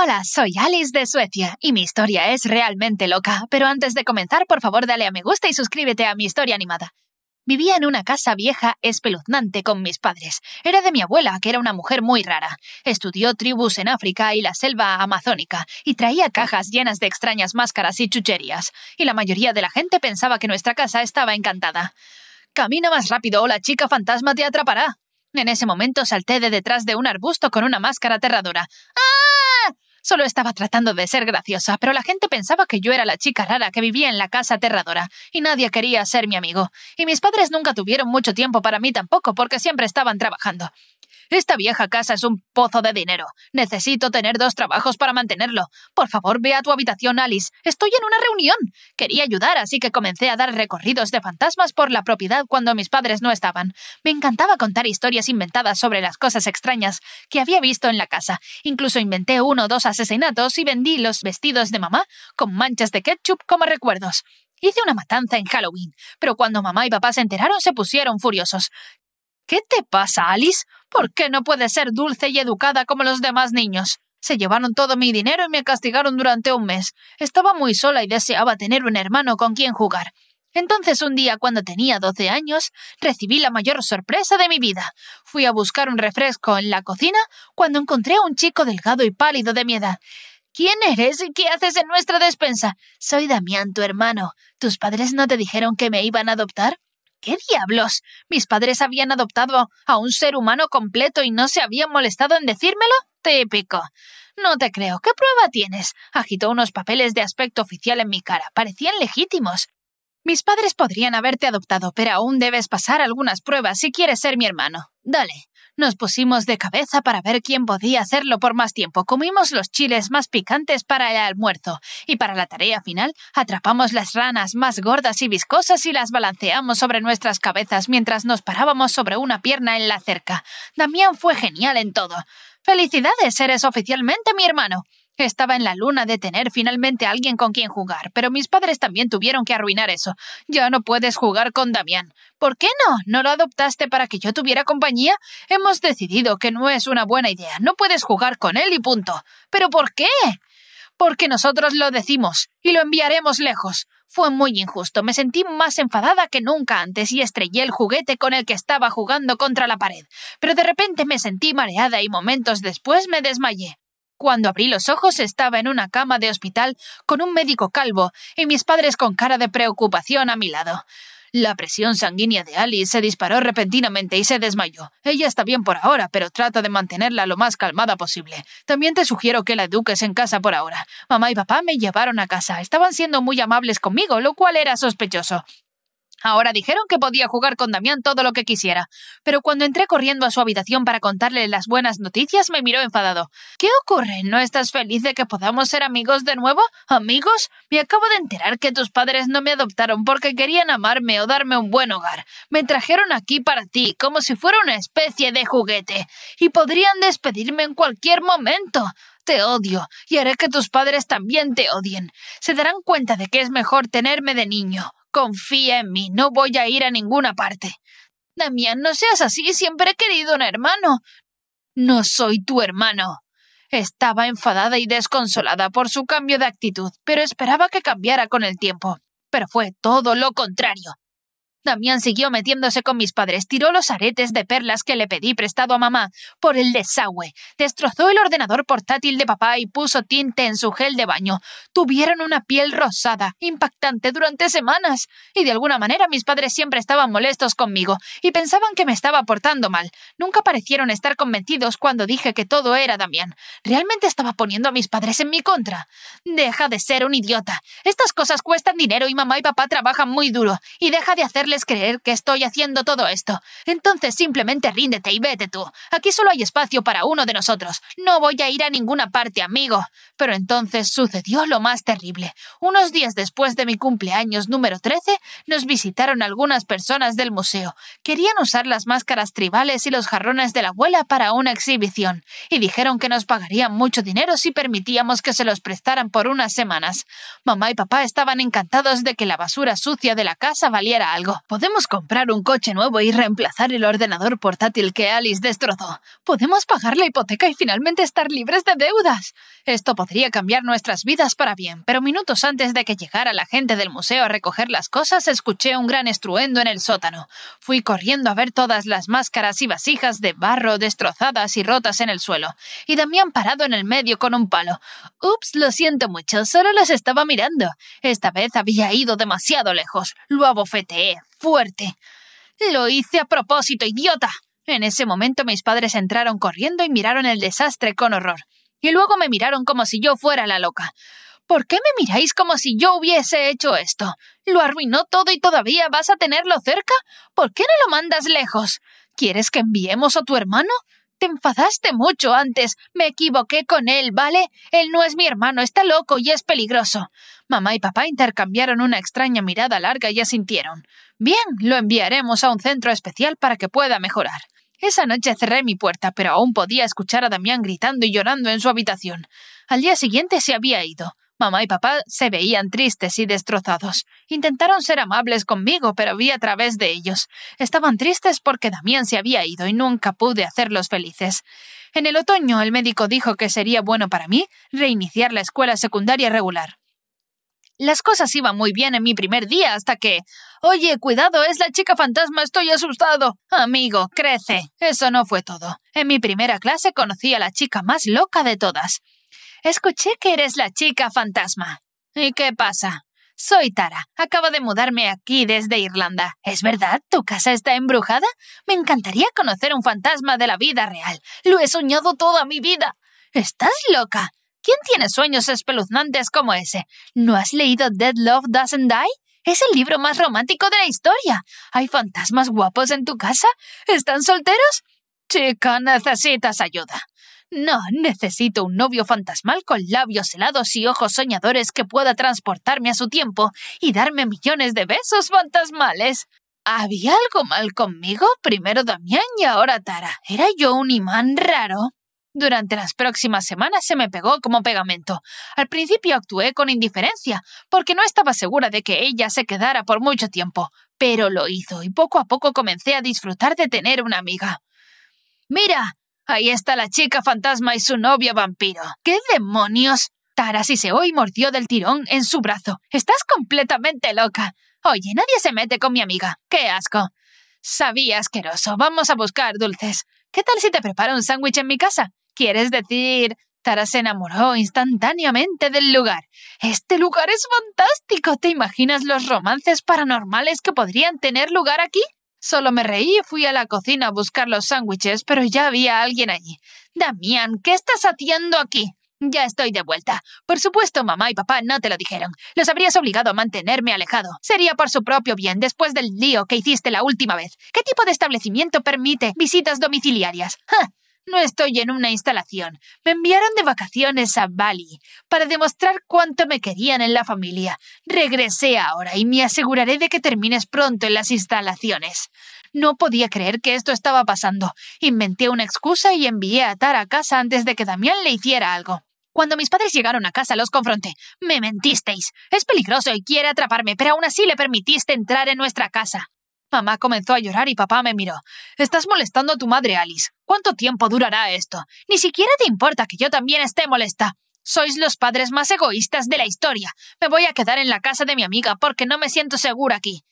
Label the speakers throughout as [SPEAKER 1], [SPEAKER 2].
[SPEAKER 1] Hola, soy Alice de Suecia y mi historia es realmente loca, pero antes de comenzar, por favor, dale a me gusta y suscríbete a mi historia animada. Vivía en una casa vieja espeluznante con mis padres. Era de mi abuela, que era una mujer muy rara. Estudió tribus en África y la selva amazónica, y traía cajas llenas de extrañas máscaras y chucherías, y la mayoría de la gente pensaba que nuestra casa estaba encantada. Camina más rápido o la chica fantasma te atrapará. En ese momento salté de detrás de un arbusto con una máscara aterradora. ¡Ah! Solo estaba tratando de ser graciosa, pero la gente pensaba que yo era la chica rara que vivía en la casa aterradora, y nadie quería ser mi amigo. Y mis padres nunca tuvieron mucho tiempo para mí tampoco, porque siempre estaban trabajando. Esta vieja casa es un pozo de dinero. Necesito tener dos trabajos para mantenerlo. Por favor, ve a tu habitación, Alice. Estoy en una reunión. Quería ayudar, así que comencé a dar recorridos de fantasmas por la propiedad cuando mis padres no estaban. Me encantaba contar historias inventadas sobre las cosas extrañas que había visto en la casa. Incluso inventé uno o dos asesinatos y vendí los vestidos de mamá con manchas de ketchup como recuerdos. Hice una matanza en Halloween, pero cuando mamá y papá se enteraron se pusieron furiosos. ¿Qué te pasa, Alice? ¿Por qué no puede ser dulce y educada como los demás niños? Se llevaron todo mi dinero y me castigaron durante un mes. Estaba muy sola y deseaba tener un hermano con quien jugar. Entonces un día, cuando tenía doce años, recibí la mayor sorpresa de mi vida. Fui a buscar un refresco en la cocina cuando encontré a un chico delgado y pálido de mi edad. ¿Quién eres y qué haces en nuestra despensa? Soy Damián, tu hermano. ¿Tus padres no te dijeron que me iban a adoptar? ¿Qué diablos? ¿Mis padres habían adoptado a un ser humano completo y no se habían molestado en decírmelo? Típico. No te creo. ¿Qué prueba tienes? Agitó unos papeles de aspecto oficial en mi cara. Parecían legítimos. Mis padres podrían haberte adoptado, pero aún debes pasar algunas pruebas si quieres ser mi hermano. Dale. Nos pusimos de cabeza para ver quién podía hacerlo por más tiempo. Comimos los chiles más picantes para el almuerzo. Y para la tarea final, atrapamos las ranas más gordas y viscosas y las balanceamos sobre nuestras cabezas mientras nos parábamos sobre una pierna en la cerca. Damián fue genial en todo. ¡Felicidades! Eres oficialmente mi hermano. Estaba en la luna de tener finalmente alguien con quien jugar, pero mis padres también tuvieron que arruinar eso. Ya no puedes jugar con Damián. ¿Por qué no? ¿No lo adoptaste para que yo tuviera compañía? Hemos decidido que no es una buena idea. No puedes jugar con él y punto. ¿Pero por qué? Porque nosotros lo decimos y lo enviaremos lejos. Fue muy injusto, me sentí más enfadada que nunca antes y estrellé el juguete con el que estaba jugando contra la pared. Pero de repente me sentí mareada y momentos después me desmayé. Cuando abrí los ojos estaba en una cama de hospital con un médico calvo y mis padres con cara de preocupación a mi lado. La presión sanguínea de Alice se disparó repentinamente y se desmayó. Ella está bien por ahora, pero trata de mantenerla lo más calmada posible. También te sugiero que la eduques en casa por ahora. Mamá y papá me llevaron a casa. Estaban siendo muy amables conmigo, lo cual era sospechoso. Ahora dijeron que podía jugar con Damián todo lo que quisiera, pero cuando entré corriendo a su habitación para contarle las buenas noticias me miró enfadado. ¿Qué ocurre? ¿No estás feliz de que podamos ser amigos de nuevo? ¿Amigos? Me acabo de enterar que tus padres no me adoptaron porque querían amarme o darme un buen hogar. Me trajeron aquí para ti, como si fuera una especie de juguete, y podrían despedirme en cualquier momento te odio y haré que tus padres también te odien. Se darán cuenta de que es mejor tenerme de niño. Confía en mí, no voy a ir a ninguna parte. Damián, no seas así, siempre he querido un hermano. No soy tu hermano. Estaba enfadada y desconsolada por su cambio de actitud, pero esperaba que cambiara con el tiempo. Pero fue todo lo contrario. Damián siguió metiéndose con mis padres, tiró los aretes de perlas que le pedí prestado a mamá por el desagüe, destrozó el ordenador portátil de papá y puso tinte en su gel de baño. Tuvieron una piel rosada, impactante durante semanas, y de alguna manera mis padres siempre estaban molestos conmigo y pensaban que me estaba portando mal. Nunca parecieron estar convencidos cuando dije que todo era Damián. Realmente estaba poniendo a mis padres en mi contra. Deja de ser un idiota. Estas cosas cuestan dinero y mamá y papá trabajan muy duro, y deja de hacerle creer que estoy haciendo todo esto. Entonces simplemente ríndete y vete tú. Aquí solo hay espacio para uno de nosotros. No voy a ir a ninguna parte, amigo. Pero entonces sucedió lo más terrible. Unos días después de mi cumpleaños número 13, nos visitaron algunas personas del museo. Querían usar las máscaras tribales y los jarrones de la abuela para una exhibición, y dijeron que nos pagarían mucho dinero si permitíamos que se los prestaran por unas semanas. Mamá y papá estaban encantados de que la basura sucia de la casa valiera algo. Podemos comprar un coche nuevo y reemplazar el ordenador portátil que Alice destrozó. Podemos pagar la hipoteca y finalmente estar libres de deudas. Esto podría cambiar nuestras vidas para bien, pero minutos antes de que llegara la gente del museo a recoger las cosas, escuché un gran estruendo en el sótano. Fui corriendo a ver todas las máscaras y vasijas de barro destrozadas y rotas en el suelo, y Damián parado en el medio con un palo. Ups, lo siento mucho, solo las estaba mirando. Esta vez había ido demasiado lejos. Lo abofeteé fuerte. Lo hice a propósito, idiota. En ese momento mis padres entraron corriendo y miraron el desastre con horror. Y luego me miraron como si yo fuera la loca. ¿Por qué me miráis como si yo hubiese hecho esto? ¿Lo arruinó todo y todavía vas a tenerlo cerca? ¿Por qué no lo mandas lejos? ¿Quieres que enviemos a tu hermano? Te enfadaste mucho antes. Me equivoqué con él, ¿vale? Él no es mi hermano, está loco y es peligroso. Mamá y papá intercambiaron una extraña mirada larga y asintieron. Bien, lo enviaremos a un centro especial para que pueda mejorar. Esa noche cerré mi puerta, pero aún podía escuchar a Damián gritando y llorando en su habitación. Al día siguiente se había ido. Mamá y papá se veían tristes y destrozados. Intentaron ser amables conmigo, pero vi a través de ellos. Estaban tristes porque Damián se había ido y nunca pude hacerlos felices. En el otoño el médico dijo que sería bueno para mí reiniciar la escuela secundaria regular. Las cosas iban muy bien en mi primer día hasta que... Oye, cuidado, es la chica fantasma, estoy asustado. Amigo, crece. Eso no fue todo. En mi primera clase conocí a la chica más loca de todas. Escuché que eres la chica fantasma. ¿Y qué pasa? Soy Tara. Acabo de mudarme aquí desde Irlanda. ¿Es verdad? ¿Tu casa está embrujada? Me encantaría conocer un fantasma de la vida real. Lo he soñado toda mi vida. ¿Estás loca? ¿Quién tiene sueños espeluznantes como ese? ¿No has leído Dead Love Doesn't Die? Es el libro más romántico de la historia. ¿Hay fantasmas guapos en tu casa? ¿Están solteros? Chica, necesitas ayuda. No, necesito un novio fantasmal con labios helados y ojos soñadores que pueda transportarme a su tiempo y darme millones de besos fantasmales. ¿Había algo mal conmigo? Primero Damián y ahora Tara. ¿Era yo un imán raro? Durante las próximas semanas se me pegó como pegamento. Al principio actué con indiferencia, porque no estaba segura de que ella se quedara por mucho tiempo, pero lo hizo y poco a poco comencé a disfrutar de tener una amiga. Mira, Ahí está la chica fantasma y su novio vampiro. ¿Qué demonios? Tara se y mordió del tirón en su brazo. Estás completamente loca. Oye, nadie se mete con mi amiga. ¡Qué asco! Sabía asqueroso. Vamos a buscar dulces. ¿Qué tal si te preparo un sándwich en mi casa? ¿Quieres decir? Tara se enamoró instantáneamente del lugar. Este lugar es fantástico. ¿Te imaginas los romances paranormales que podrían tener lugar aquí? Solo me reí y fui a la cocina a buscar los sándwiches, pero ya había alguien allí. Damián, ¿qué estás haciendo aquí? Ya estoy de vuelta. Por supuesto, mamá y papá no te lo dijeron. Los habrías obligado a mantenerme alejado. Sería por su propio bien después del lío que hiciste la última vez. ¿Qué tipo de establecimiento permite visitas domiciliarias? No estoy en una instalación. Me enviaron de vacaciones a Bali para demostrar cuánto me querían en la familia. Regresé ahora y me aseguraré de que termines pronto en las instalaciones. No podía creer que esto estaba pasando. Inventé una excusa y envié a Tara a casa antes de que Damián le hiciera algo. Cuando mis padres llegaron a casa los confronté. Me mentisteis. Es peligroso y quiere atraparme, pero aún así le permitiste entrar en nuestra casa. Mamá comenzó a llorar y papá me miró. Estás molestando a tu madre, Alice. ¿Cuánto tiempo durará esto? Ni siquiera te importa que yo también esté molesta. Sois los padres más egoístas de la historia. Me voy a quedar en la casa de mi amiga porque no me siento segura aquí.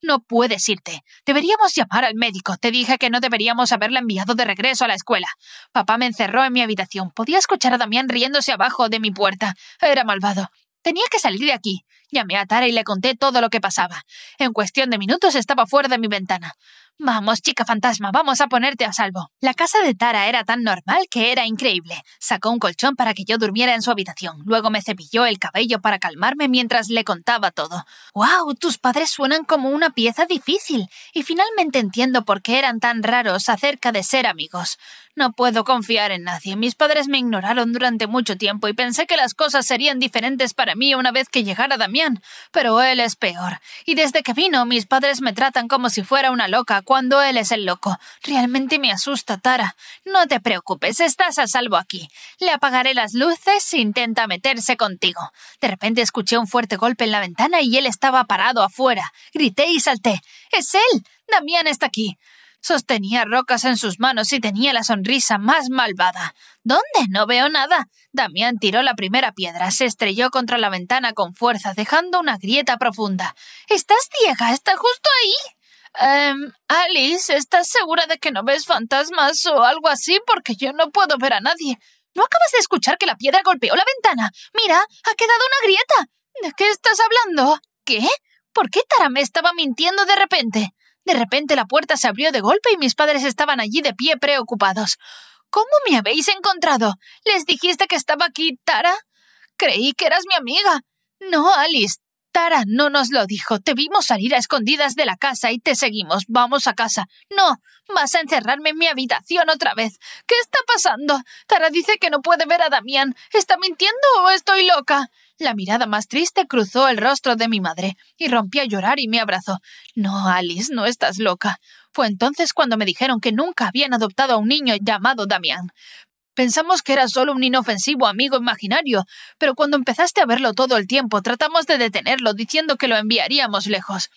[SPEAKER 1] No puedes irte. Deberíamos llamar al médico. Te dije que no deberíamos haberla enviado de regreso a la escuela. Papá me encerró en mi habitación. Podía escuchar a Damián riéndose abajo de mi puerta. Era malvado. Tenía que salir de aquí. Llamé a Tara y le conté todo lo que pasaba. En cuestión de minutos estaba fuera de mi ventana. Vamos, chica fantasma, vamos a ponerte a salvo. La casa de Tara era tan normal que era increíble. Sacó un colchón para que yo durmiera en su habitación. Luego me cepilló el cabello para calmarme mientras le contaba todo. ¡Wow! Tus padres suenan como una pieza difícil. Y finalmente entiendo por qué eran tan raros acerca de ser amigos. No puedo confiar en nadie. Mis padres me ignoraron durante mucho tiempo y pensé que las cosas serían diferentes para mí una vez que llegara Damián. Pero él es peor. Y desde que vino, mis padres me tratan como si fuera una loca cuando él es el loco. Realmente me asusta, Tara. No te preocupes, estás a salvo aquí. Le apagaré las luces si intenta meterse contigo. De repente escuché un fuerte golpe en la ventana y él estaba parado afuera. Grité y salté. ¡Es él! Damián está aquí. Sostenía rocas en sus manos y tenía la sonrisa más malvada. ¿Dónde? No veo nada. Damián tiró la primera piedra, se estrelló contra la ventana con fuerza, dejando una grieta profunda. ¿Estás ciega? ¿Está justo ahí? Em, Alice, ¿estás segura de que no ves fantasmas o algo así? Porque yo no puedo ver a nadie. ¿No acabas de escuchar que la piedra golpeó la ventana? Mira, ha quedado una grieta. ¿De qué estás hablando? ¿Qué? ¿Por qué Tara me estaba mintiendo de repente? De repente la puerta se abrió de golpe y mis padres estaban allí de pie preocupados. ¿Cómo me habéis encontrado? ¿Les dijiste que estaba aquí, Tara? Creí que eras mi amiga. No, Alice, Tara no nos lo dijo. Te vimos salir a escondidas de la casa y te seguimos. Vamos a casa. No, vas a encerrarme en mi habitación otra vez. ¿Qué está pasando? Tara dice que no puede ver a Damián. ¿Está mintiendo o estoy loca? La mirada más triste cruzó el rostro de mi madre y rompí a llorar y me abrazó. No, Alice, no estás loca. Fue entonces cuando me dijeron que nunca habían adoptado a un niño llamado Damián. Pensamos que era solo un inofensivo amigo imaginario, pero cuando empezaste a verlo todo el tiempo tratamos de detenerlo diciendo que lo enviaríamos lejos.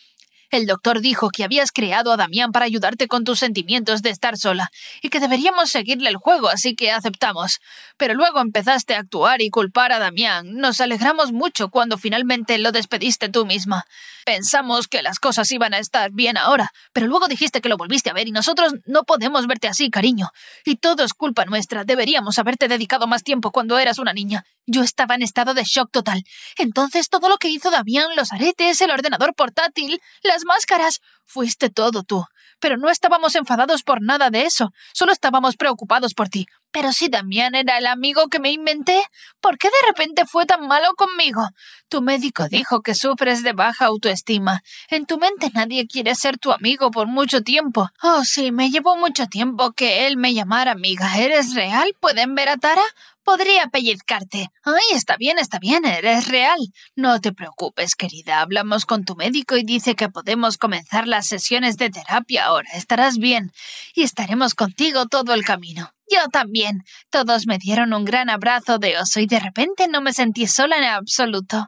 [SPEAKER 1] El doctor dijo que habías creado a Damián para ayudarte con tus sentimientos de estar sola, y que deberíamos seguirle el juego, así que aceptamos. Pero luego empezaste a actuar y culpar a Damián. Nos alegramos mucho cuando finalmente lo despediste tú misma. Pensamos que las cosas iban a estar bien ahora, pero luego dijiste que lo volviste a ver y nosotros no podemos verte así, cariño. Y todo es culpa nuestra. Deberíamos haberte dedicado más tiempo cuando eras una niña. Yo estaba en estado de shock total. Entonces todo lo que hizo Damián, los aretes, el ordenador portátil, la máscaras. Fuiste todo tú. Pero no estábamos enfadados por nada de eso. Solo estábamos preocupados por ti. Pero si Damián era el amigo que me inventé, ¿por qué de repente fue tan malo conmigo? Tu médico dijo que sufres de baja autoestima. En tu mente nadie quiere ser tu amigo por mucho tiempo. Oh, sí, me llevó mucho tiempo que él me llamara amiga. ¿Eres real? ¿Pueden ver a Tara? Podría pellizcarte. Ay, está bien, está bien, eres real. No te preocupes, querida. Hablamos con tu médico y dice que podemos comenzar las sesiones de terapia ahora. Estarás bien. Y estaremos contigo todo el camino. Yo también. Todos me dieron un gran abrazo de oso y de repente no me sentí sola en absoluto.